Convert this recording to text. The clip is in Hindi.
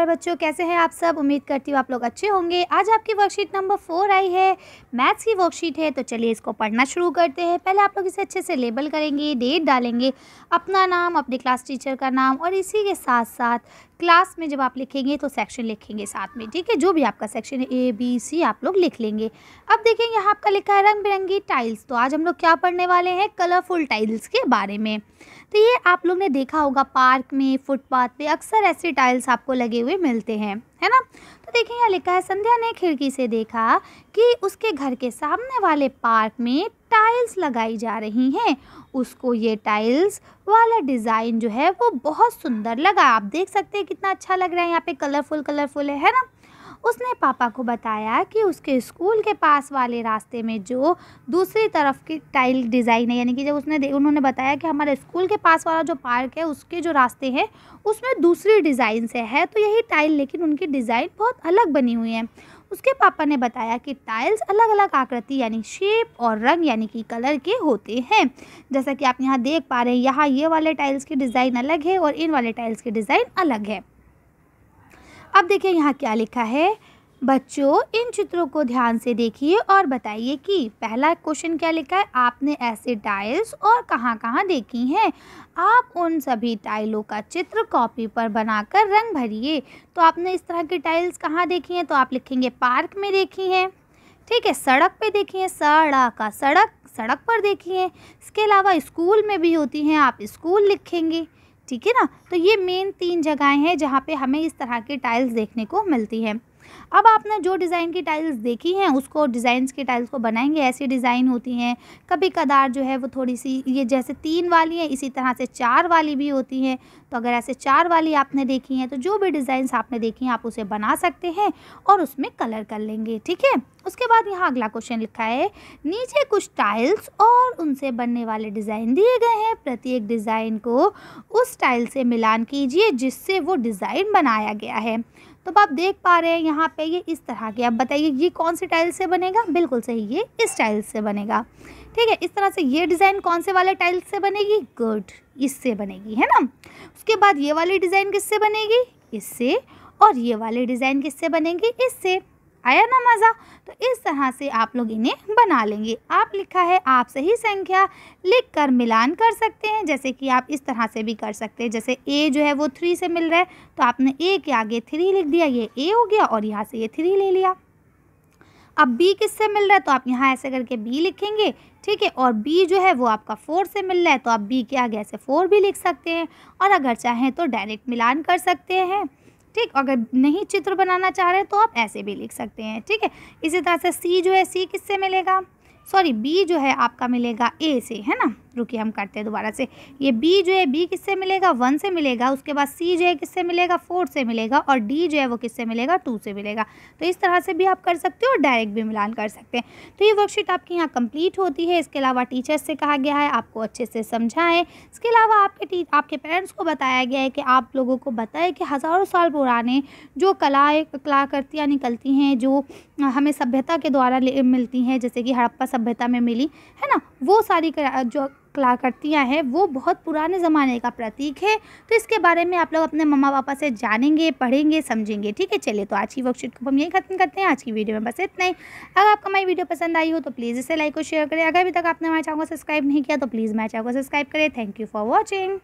प्यारे बच्चों कैसे हैं आप सब उम्मीद करती हूँ आप लोग अच्छे होंगे आज आपकी वर्कशीट नंबर फोर आई है मैथ्स की वर्कशीट है तो चलिए इसको पढ़ना शुरू करते हैं पहले आप लोग इसे अच्छे से लेबल करेंगे डेट डालेंगे अपना नाम अपने क्लास टीचर का नाम और इसी के साथ साथ क्लास में जब आप लिखेंगे तो सेक्शन लिखेंगे साथ में ठीक है जो भी आपका सेक्शन है ए बी सी आप लोग लिख लेंगे अब देखेंगे यहाँ आपका लिखा है रंग बिरंगी टाइल्स तो आज हम लोग क्या पढ़ने वाले हैं कलरफुल टाइल्स के बारे में तो ये आप लोग ने देखा होगा पार्क में फुटपाथ पे अक्सर ऐसे टाइल्स आपको लगे हुए मिलते हैं है ना देखें देखिए यहाँ लिखा है संध्या ने खिड़की से देखा कि उसके घर के सामने वाले पार्क में टाइल्स लगाई जा रही हैं उसको ये टाइल्स वाला डिज़ाइन जो है वो बहुत सुंदर लगा आप देख सकते हैं कितना अच्छा लग रहा है यहाँ पे कलरफुल कलरफुल है है ना पापा को बताया कि उसके स्कूल के पास वाले रास्ते में जो दूसरी तरफ की टाइल डिज़ाइन है यानी कि जब उसने उन्होंने बताया कि हमारे स्कूल के पास वाला जो पार्क है उसके जो रास्ते हैं उसमें दूसरी डिज़ाइन से है तो यही टाइल लेकिन उनकी डिज़ाइन बहुत अलग बनी हुई है उसके पापा ने बताया कि टाइल्स अलग अलग आकृति यानी शेप और रंग यानी कि कलर के होते हैं जैसा कि आप यहाँ देख पा रहे हैं यहाँ ये वाले टाइल्स की डिज़ाइन अलग है और इन वाले टाइल्स की डिज़ाइन अलग है अब देखिए यहाँ क्या लिखा है बच्चों इन चित्रों को ध्यान से देखिए और बताइए कि पहला क्वेश्चन क्या लिखा है आपने ऐसे टाइल्स और कहाँ कहाँ देखी हैं आप उन सभी टाइलों का चित्र कॉपी पर बनाकर रंग भरिए तो आपने इस तरह की टाइल्स कहाँ देखी हैं तो आप लिखेंगे पार्क में देखी हैं ठीक है सड़क पे देखी हैं सड़क सड़क सड़क पर देखी हैं इसके अलावा स्कूल में भी होती हैं आप स्कूल लिखेंगे ठीक है ना तो ये मेन तीन जगहें हैं जहाँ पे हमें इस तरह की टाइल्स देखने को मिलती हैं अब आपने जो डिज़ाइन की टाइल्स देखी हैं उसको डिज़ाइंस की टाइल्स को बनाएंगे ऐसी डिज़ाइन होती हैं कभी कदार जो है वो थोड़ी सी ये जैसे तीन वाली है इसी तरह से चार वाली भी होती हैं तो अगर ऐसे चार वाली आपने देखी हैं तो जो भी डिज़ाइंस आपने देखी हैं आप उसे बना सकते हैं और उसमें कलर कर लेंगे ठीक है उसके बाद यहाँ अगला क्वेश्चन लिखा है नीचे कुछ टाइल्स और उनसे बनने वाले डिज़ाइन दिए गए हैं प्रत्येक डिज़ाइन को उस टाइल से मिलान कीजिए जिससे वो डिज़ाइन बनाया गया है तो आप देख पा रहे हैं यहाँ पे ये इस तरह की आप बताइए ये कौन से टाइल से बनेगा बिल्कुल सही ये इस टाइल से बनेगा ठीक है इस तरह से ये डिज़ाइन कौन से वाले टाइल्स से बनेगी गुड इससे बनेगी है ना उसके बाद ये वाली डिज़ाइन किससे बनेगी इससे और ये वाले डिज़ाइन किससे बनेंगे इससे आया ना मज़ा तो इस तरह से आप लोग इन्हें बना लेंगे आप लिखा है आप सही संख्या लिख कर मिलान कर सकते हैं जैसे कि आप इस तरह से भी कर सकते हैं जैसे ए जो है वो थ्री से मिल रहा है तो आपने ए के आगे थ्री लिख दिया ये ए हो गया और यहाँ से ये थ्री ले लिया अब बी किससे मिल रहा है तो आप यहाँ ऐसे करके बी लिखेंगे ठीक है और बी जो है वो आपका फोर से मिल रहा है तो आप बी के आगे ऐसे फोर भी लिख सकते हैं और अगर चाहें तो डायरेक्ट मिलान कर सकते हैं ठीक अगर नहीं चित्र बनाना चाह रहे तो आप ऐसे भी लिख सकते हैं ठीक है इसी तरह से सी जो है सी किससे मिलेगा सॉरी बी जो है आपका मिलेगा ए से है ना रुकिए हम करते हैं दोबारा से ये बी जो है बी किससे मिलेगा वन से मिलेगा उसके बाद सी जो है किससे मिलेगा फोर से मिलेगा और डी जो है वो किससे मिलेगा टू से मिलेगा तो इस तरह से भी आप कर सकते हो और डायरेक्ट भी मिलान कर सकते हैं तो ये वर्कशीट आपकी यहाँ कंप्लीट होती है इसके अलावा टीचर्स से कहा गया है आपको अच्छे से समझाएं इसके अलावा आपके आपके पेरेंट्स को बताया गया है कि आप लोगों को बताएं कि हज़ारों साल पुराने जो कलाएँ कलाकृतियाँ निकलती हैं जो हमें सभ्यता के द्वारा मिलती हैं जैसे कि हड़प्पा सभ्यता में मिली है ना वो सारी जो कलाकृतियाँ हैं वो बहुत पुराने ज़माने का प्रतीक है तो इसके बारे में आप लोग अपने मम्मा पापा से जानेंगे पढ़ेंगे समझेंगे ठीक है चलिए तो आज की वर्कशीट को हम यही खत्म करते हैं आज की वीडियो में बस इतना ही अगर आपको हमारी वीडियो पसंद आई हो तो प्लीज़ इसे लाइक और शेयर करें अगर अभी तक आपने हमारे चैनल को सब्सक्राइब नहीं किया तो प्लीज़ मेरे चैनल को सब्सक्राइब करें थैंक यू फॉर वॉचिंग